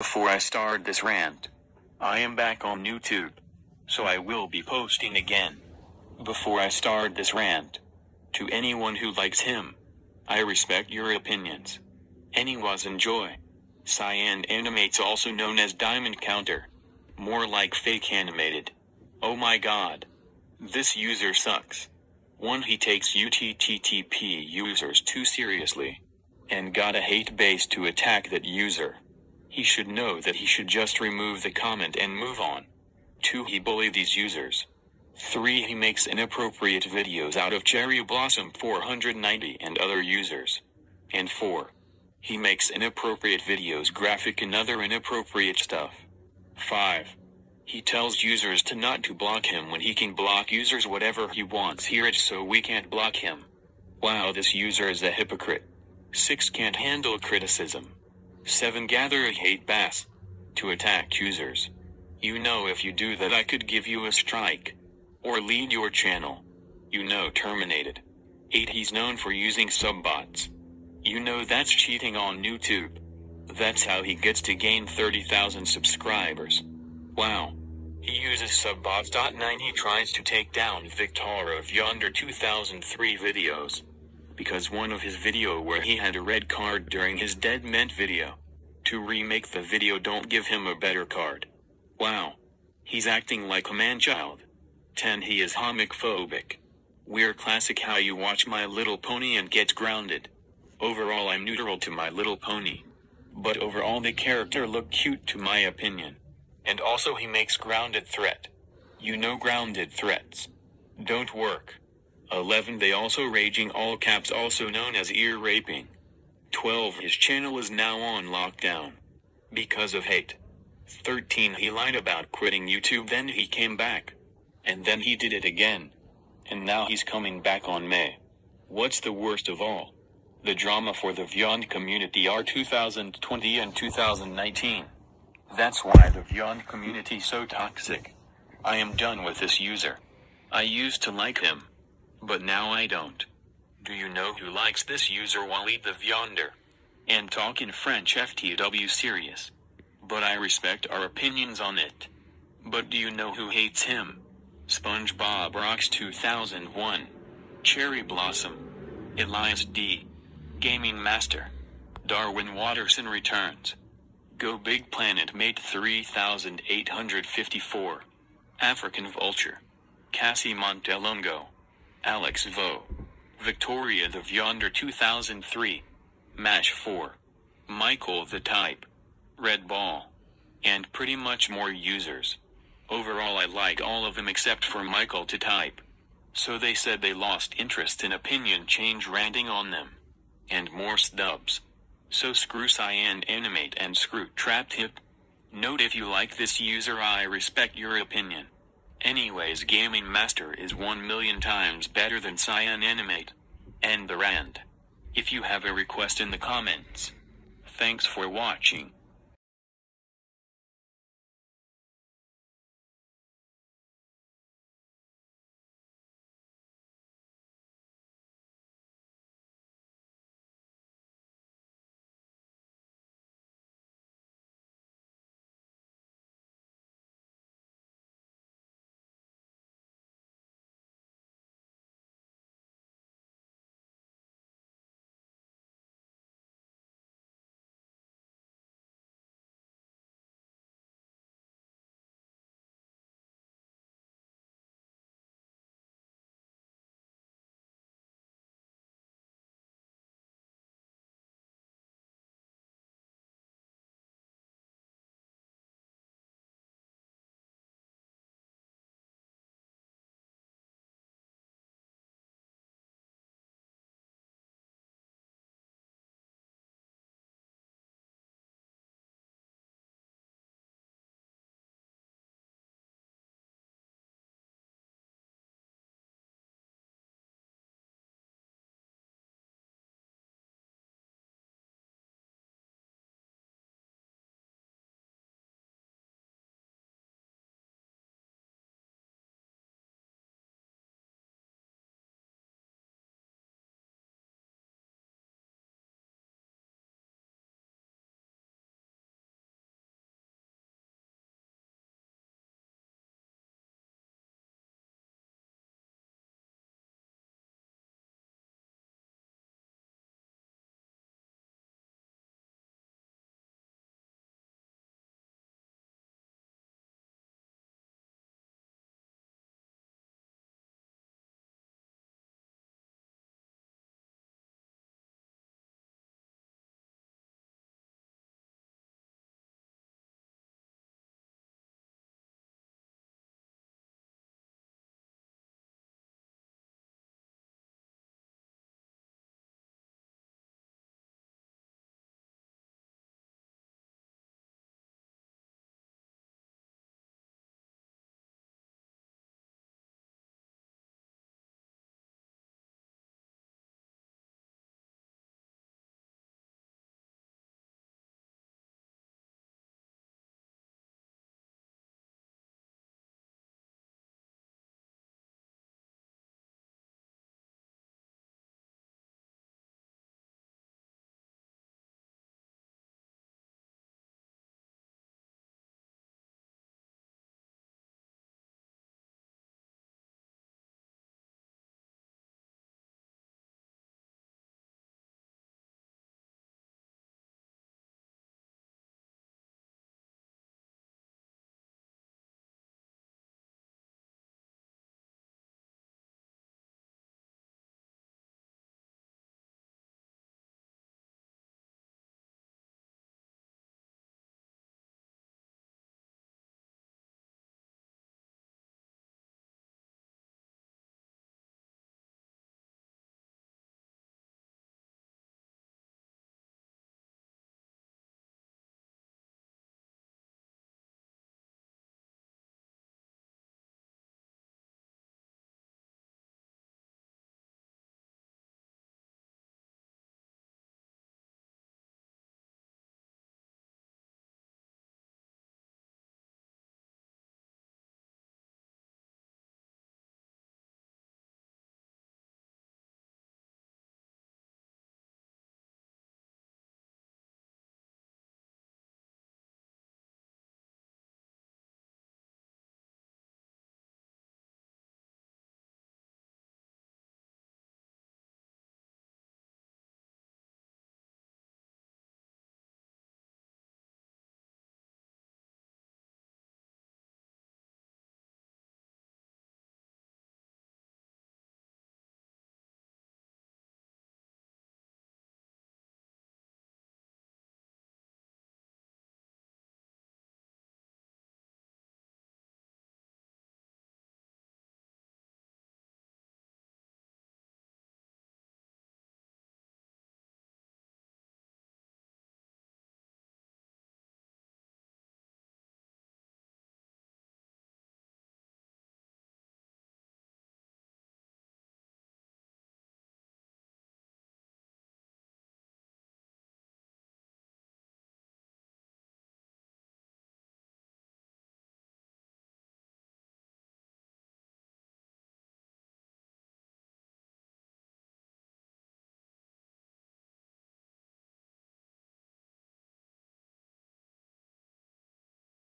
Before I start this rant, I am back on YouTube. So I will be posting again. Before I start this rant, to anyone who likes him, I respect your opinions. Anyways, enjoy. Cyan Animates also known as Diamond Counter. More like fake animated. Oh my god. This user sucks. One he takes UTTTP users too seriously. And gotta hate base to attack that user. He should know that he should just remove the comment and move on. 2. He bully these users. 3. He makes inappropriate videos out of Cherry Blossom 490 and other users. And 4. He makes inappropriate videos graphic and other inappropriate stuff. 5. He tells users to not to block him when he can block users whatever he wants here it, so we can't block him. Wow this user is a hypocrite. 6. Can't handle criticism. 7. Gather a hate bass To attack users. You know if you do that I could give you a strike. Or lead your channel. You know terminated. 8. He's known for using subbots. You know that's cheating on YouTube. That's how he gets to gain 30,000 subscribers. Wow. He uses subbots. 9 He tries to take down Victor of Yonder 2003 videos because one of his video where he had a red card during his dead meant video. To remake the video don't give him a better card. Wow. He's acting like a man-child. 10 He is homophobic. We're classic how you watch My Little Pony and get grounded. Overall I'm neutral to My Little Pony. But overall the character look cute to my opinion. And also he makes grounded threat. You know grounded threats. Don't work. 11 They also raging all caps also known as ear raping. 12 His channel is now on lockdown. Because of hate. 13 He lied about quitting YouTube then he came back. And then he did it again. And now he's coming back on May. What's the worst of all? The drama for the Vyond community are 2020 and 2019. That's why the Vyond community so toxic. I am done with this user. I used to like him. But now I don't. Do you know who likes this user Walid the Vyonder? And talk in French FTW serious. But I respect our opinions on it. But do you know who hates him? SpongeBob Rocks 2001. Cherry Blossom. Elias D. Gaming Master. Darwin Watterson returns. Go Big Planet Mate 3854. African Vulture. Cassie Montelongo. Alex Vo. Victoria the Yonder 2003. MASH 4. Michael the Type. Red Ball. And pretty much more users. Overall I like all of them except for Michael to Type. So they said they lost interest in opinion change ranting on them. And more stubs. So screw cyan animate and screw trapped hip. Note if you like this user I respect your opinion. Anyways Gaming Master is 1 million times better than Cyan Animate. And the rand. If you have a request in the comments. Thanks for watching.